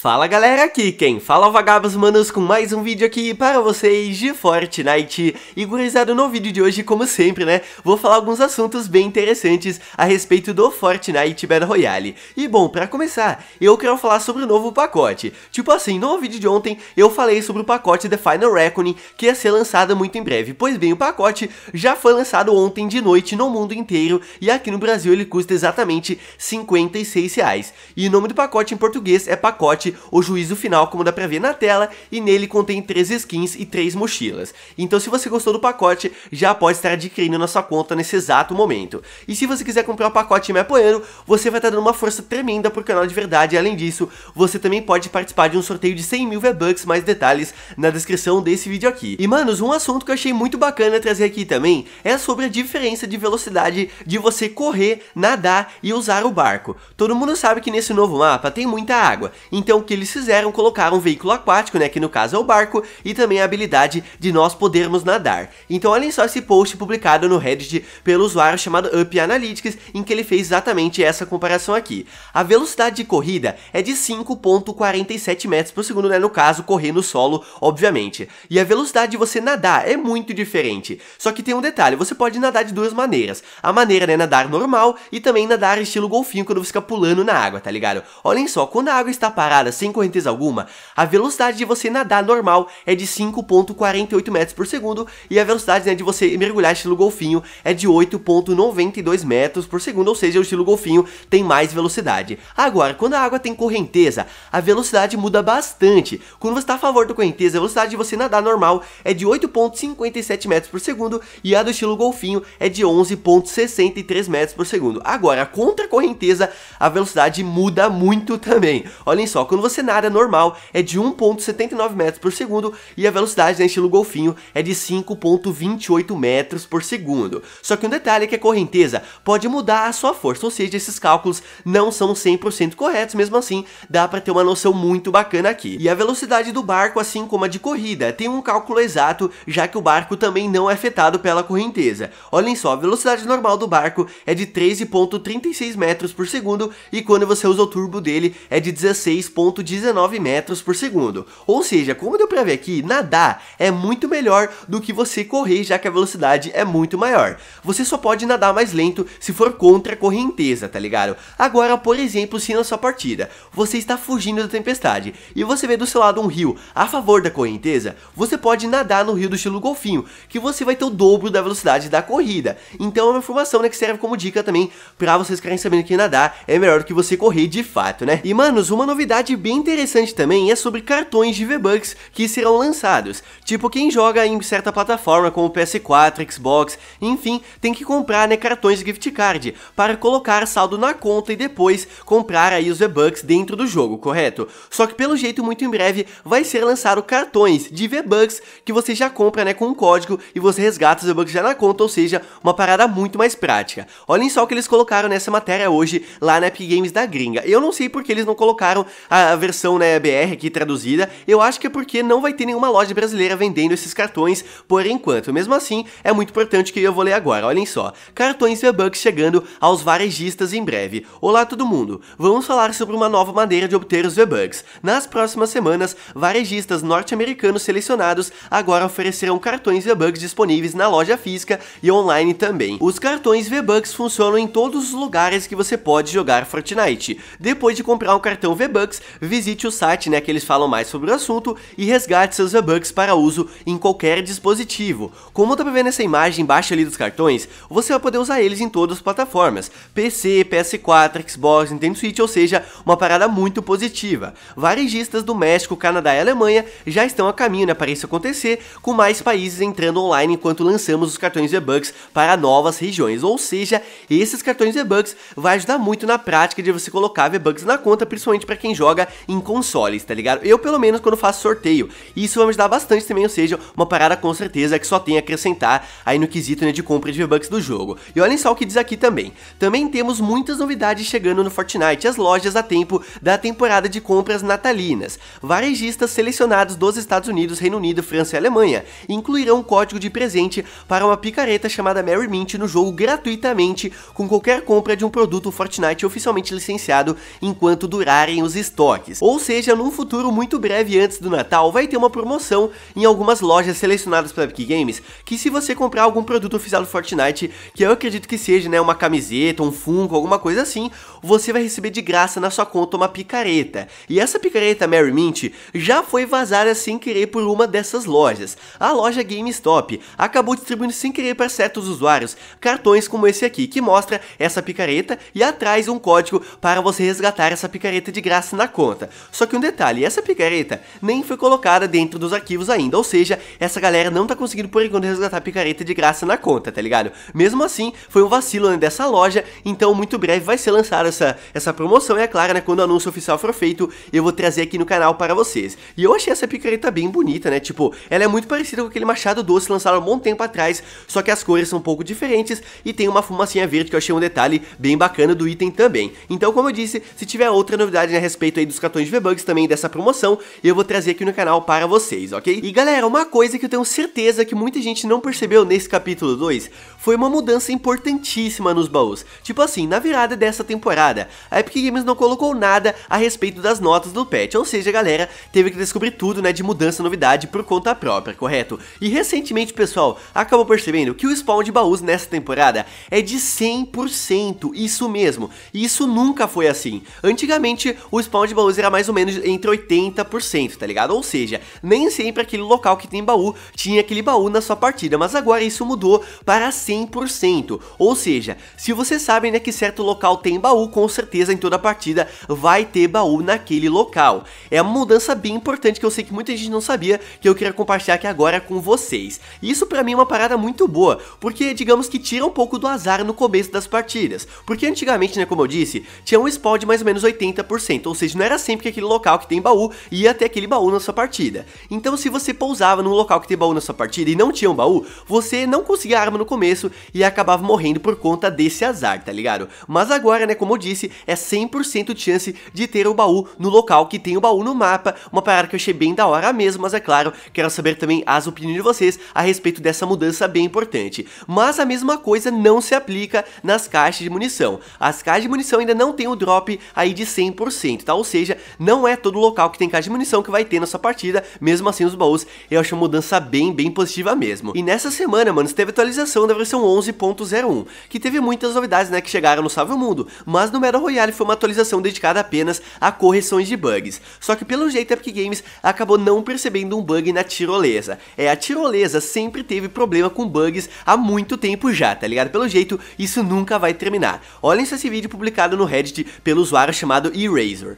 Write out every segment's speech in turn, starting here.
Fala galera, aqui quem fala é vagabos manos com mais um vídeo aqui para vocês de Fortnite E gurizada, no vídeo de hoje, como sempre né, vou falar alguns assuntos bem interessantes a respeito do Fortnite Battle Royale E bom, para começar, eu quero falar sobre o novo pacote Tipo assim, no vídeo de ontem eu falei sobre o pacote The Final Reckoning que ia ser lançado muito em breve Pois bem, o pacote já foi lançado ontem de noite no mundo inteiro e aqui no Brasil ele custa exatamente 56 reais E o nome do pacote em português é pacote Shot, o juízo final como dá pra ver na tela, e nele contém 3 skins e 3 mochilas. Então se você gostou do pacote, já pode estar adquirindo na sua conta nesse exato momento. E se você quiser comprar o pacote e me apoiando, você vai estar dando uma força tremenda pro canal de verdade, e além disso, você também pode participar de um sorteio de 100 mil V-Bucks, mais detalhes na descrição desse vídeo aqui. E manos, um assunto que eu achei muito bacana trazer aqui também, é sobre a diferença de velocidade de você correr, nadar e usar o barco. Todo mundo sabe que nesse novo mapa tem muita água, então então o que eles fizeram? Colocaram um veículo aquático, né, que no caso é o barco, e também a habilidade de nós podermos nadar. Então olhem só esse post publicado no Reddit pelo usuário chamado Up Analytics, em que ele fez exatamente essa comparação aqui. A velocidade de corrida é de 5.47 metros por segundo, né, no caso correr no solo, obviamente. E a velocidade de você nadar é muito diferente. Só que tem um detalhe, você pode nadar de duas maneiras. A maneira é né, nadar normal e também nadar estilo golfinho quando você fica pulando na água, tá ligado? Olhem só, quando a água está parada nada sem correnteza alguma, a velocidade de você nadar normal é de 5.48 metros por segundo e a velocidade né, de você mergulhar estilo golfinho é de 8.92 metros por segundo, ou seja, o estilo golfinho tem mais velocidade. Agora, quando a água tem correnteza, a velocidade muda bastante. Quando você está a favor da correnteza, a velocidade de você nadar normal é de 8.57 metros por segundo e a do estilo golfinho é de 11.63 metros por segundo. Agora, contra a correnteza, a velocidade muda muito também. Olhem só, quando quando você nada normal, é de 1.79 metros por segundo e a velocidade, né, estilo golfinho, é de 5.28 metros por segundo. Só que um detalhe é que a correnteza pode mudar a sua força, ou seja, esses cálculos não são 100% corretos, mesmo assim dá para ter uma noção muito bacana aqui. E a velocidade do barco, assim como a de corrida, tem um cálculo exato, já que o barco também não é afetado pela correnteza. Olhem só, a velocidade normal do barco é de 13.36 metros por segundo e quando você usa o turbo dele é de 16. 1.19 metros por segundo. Ou seja, como deu pra ver aqui, nadar é muito melhor do que você correr, já que a velocidade é muito maior. Você só pode nadar mais lento se for contra a correnteza, tá ligado? Agora, por exemplo, se na sua partida você está fugindo da tempestade e você vê do seu lado um rio a favor da correnteza, você pode nadar no rio do estilo golfinho, que você vai ter o dobro da velocidade da corrida. Então é uma informação né, que serve como dica também para vocês querem saber que nadar é melhor do que você correr de fato, né? E manos, uma novidade bem interessante também é sobre cartões de V-Bucks que serão lançados. Tipo, quem joga em certa plataforma como PS4, Xbox, enfim, tem que comprar né, cartões de gift card para colocar saldo na conta e depois comprar aí os V-Bucks dentro do jogo, correto? Só que pelo jeito, muito em breve, vai ser lançado cartões de V-Bucks que você já compra né, com um código e você resgata os V-Bucks já na conta, ou seja, uma parada muito mais prática. Olhem só o que eles colocaram nessa matéria hoje lá na Epic Games da gringa. Eu não sei porque eles não colocaram a a versão né, BR aqui traduzida, eu acho que é porque não vai ter nenhuma loja brasileira vendendo esses cartões por enquanto. Mesmo assim, é muito importante que eu vou ler agora, olhem só. Cartões V-Bucks chegando aos varejistas em breve. Olá todo mundo, vamos falar sobre uma nova maneira de obter os V-Bucks. Nas próximas semanas, varejistas norte-americanos selecionados agora oferecerão cartões V-Bucks disponíveis na loja física e online também. Os cartões V-Bucks funcionam em todos os lugares que você pode jogar Fortnite. Depois de comprar um cartão V-Bucks, Visite o site né, que eles falam mais sobre o assunto e resgate seus V-Bucks para uso em qualquer dispositivo. Como tá vendo nessa imagem embaixo ali dos cartões, você vai poder usar eles em todas as plataformas, PC, PS4, Xbox, Nintendo Switch, ou seja, uma parada muito positiva. Varejistas do México, Canadá e Alemanha já estão a caminho né, para isso acontecer, com mais países entrando online enquanto lançamos os cartões V-Bucks para novas regiões, ou seja, esses cartões V-Bucks vai ajudar muito na prática de você colocar V-Bucks na conta, principalmente para quem joga joga em consoles, tá ligado? Eu, pelo menos, quando faço sorteio. Isso vai me ajudar bastante também, ou seja, uma parada com certeza que só tem a acrescentar aí no quesito né, de compra de V-Bucks do jogo. E olhem só o que diz aqui também. Também temos muitas novidades chegando no Fortnite, as lojas a tempo da temporada de compras natalinas. Varejistas selecionados dos Estados Unidos, Reino Unido, França e Alemanha incluirão um código de presente para uma picareta chamada Mary Mint no jogo gratuitamente com qualquer compra de um produto Fortnite oficialmente licenciado enquanto durarem os estoques ou seja, num futuro muito breve antes do Natal, vai ter uma promoção em algumas lojas selecionadas pela Epic Games, que se você comprar algum produto oficial do Fortnite, que eu acredito que seja, né, uma camiseta, um Funko, alguma coisa assim, você vai receber de graça na sua conta uma picareta. E essa picareta Mary Mint já foi vazada sem querer por uma dessas lojas. A loja GameStop acabou distribuindo sem querer para certos usuários cartões como esse aqui, que mostra essa picareta e atrás um código para você resgatar essa picareta de graça na conta. Só que um detalhe, essa picareta nem foi colocada dentro dos arquivos ainda, ou seja, essa galera não tá conseguindo por enquanto resgatar a picareta de graça na conta, tá ligado? Mesmo assim, foi um vacilo né, dessa loja, então muito breve vai ser lançada essa, essa promoção, é claro, né, quando o anúncio oficial for feito, eu vou trazer aqui no canal para vocês. E eu achei essa picareta bem bonita, né, tipo, ela é muito parecida com aquele machado doce lançado há um bom tempo atrás, só que as cores são um pouco diferentes e tem uma fumacinha verde que eu achei um detalhe bem bacana do item também. Então, como eu disse, se tiver outra novidade a respeito aí dos cartões V-Bucks também dessa promoção e eu vou trazer aqui no canal para vocês, ok? E galera, uma coisa que eu tenho certeza que muita gente não percebeu nesse capítulo 2 foi uma mudança importantíssima nos baús. Tipo assim, na virada dessa temporada, a Epic Games não colocou nada a respeito das notas do patch, ou seja, a galera teve que descobrir tudo, né, de mudança novidade por conta própria, correto? E recentemente, pessoal, acabou percebendo que o spawn de baús nessa temporada é de 100%, isso mesmo, e isso nunca foi assim. Antigamente, o spawn de baús era mais ou menos entre 80%, tá ligado? Ou seja, nem sempre aquele local que tem baú tinha aquele baú na sua partida, mas agora isso mudou para 100%. Ou seja, se você sabe né, que certo local tem baú, com certeza em toda partida vai ter baú naquele local. É uma mudança bem importante que eu sei que muita gente não sabia, que eu queria compartilhar aqui agora com vocês. Isso para mim é uma parada muito boa, porque digamos que tira um pouco do azar no começo das partidas. Porque antigamente, né, como eu disse, tinha um spawn de mais ou menos 80%, ou seja, não é era sempre que aquele local que tem baú ia ter aquele baú na sua partida. Então se você pousava num local que tem baú na sua partida e não tinha um baú, você não conseguia arma no começo e acabava morrendo por conta desse azar, tá ligado? Mas agora, né, como eu disse, é 100% chance de ter o baú no local que tem o baú no mapa, uma parada que eu achei bem da hora mesmo, mas é claro, quero saber também as opiniões de vocês a respeito dessa mudança bem importante. Mas a mesma coisa não se aplica nas caixas de munição. As caixas de munição ainda não tem o drop aí de 100%, tá? Ou seja, seja, não é todo local que tem caixa de munição que vai ter na sua partida, mesmo assim os baús, eu acho a mudança bem, bem positiva mesmo. E nessa semana, mano, teve atualização da versão 11.01, que teve muitas novidades, né, que chegaram no Salve o Mundo, mas no Battle Royale foi uma atualização dedicada apenas a correções de bugs. Só que pelo jeito a Epic Games acabou não percebendo um bug na tirolesa. É, a tirolesa sempre teve problema com bugs há muito tempo já, tá ligado? Pelo jeito, isso nunca vai terminar. Olhem esse vídeo publicado no Reddit pelo usuário chamado Eraser.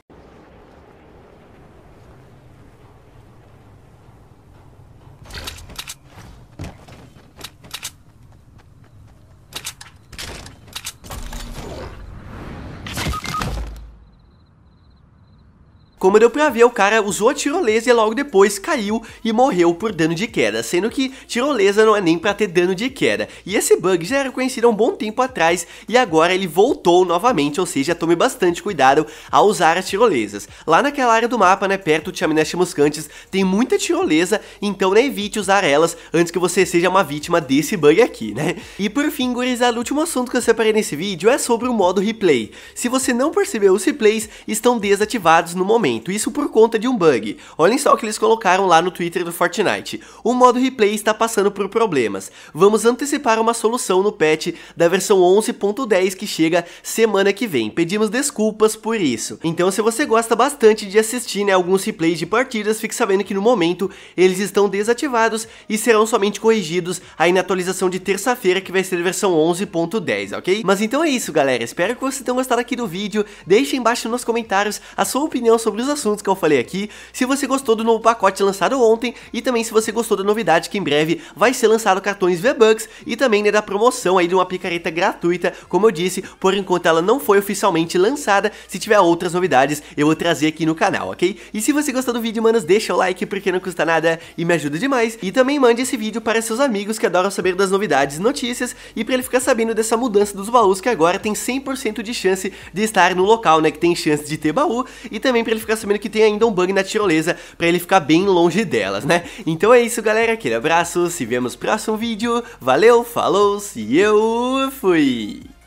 Como deu pra ver, o cara usou a tirolesa e logo depois caiu e morreu por dano de queda, sendo que tirolesa não é nem pra ter dano de queda. E esse bug já era conhecido há um bom tempo atrás e agora ele voltou novamente, ou seja, tome bastante cuidado ao usar as tirolesas. Lá naquela área do mapa, né, perto de Chaminés Muscantes, tem muita tirolesa, então né, evite usar elas antes que você seja uma vítima desse bug aqui, né? E por fim, gurizada, o último assunto que eu separei nesse vídeo é sobre o modo replay. Se você não percebeu, os replays estão desativados no momento momento, isso por conta de um bug. Olhem só o que eles colocaram lá no Twitter do Fortnite. O modo replay está passando por problemas. Vamos antecipar uma solução no patch da versão 11.10 que chega semana que vem. Pedimos desculpas por isso. Então se você gosta bastante de assistir né, alguns replays de partidas, fique sabendo que no momento eles estão desativados e serão somente corrigidos aí na atualização de terça-feira que vai ser versão 11.10, ok? Mas então é isso galera, espero que vocês tenham gostado aqui do vídeo, deixem embaixo nos comentários a sua opinião sobre sobre os assuntos que eu falei aqui, se você gostou do novo pacote lançado ontem e também se você gostou da novidade que em breve vai ser lançado cartões V-Bucks e também né, da promoção aí de uma picareta gratuita, como eu disse, por enquanto ela não foi oficialmente lançada, se tiver outras novidades eu vou trazer aqui no canal, ok? E se você gostou do vídeo, manos, deixa o like porque não custa nada e me ajuda demais, e também mande esse vídeo para seus amigos que adoram saber das novidades e notícias e para ele ficar sabendo dessa mudança dos baús que agora tem 100% de chance de estar no local, né, que tem chance de ter baú, e também para ele ficar ficar sabendo que tem ainda um bug na tirolesa pra ele ficar bem longe delas, né? Então é isso, galera. Aquele abraço, se vemos no próximo vídeo. Valeu, falou, se eu fui!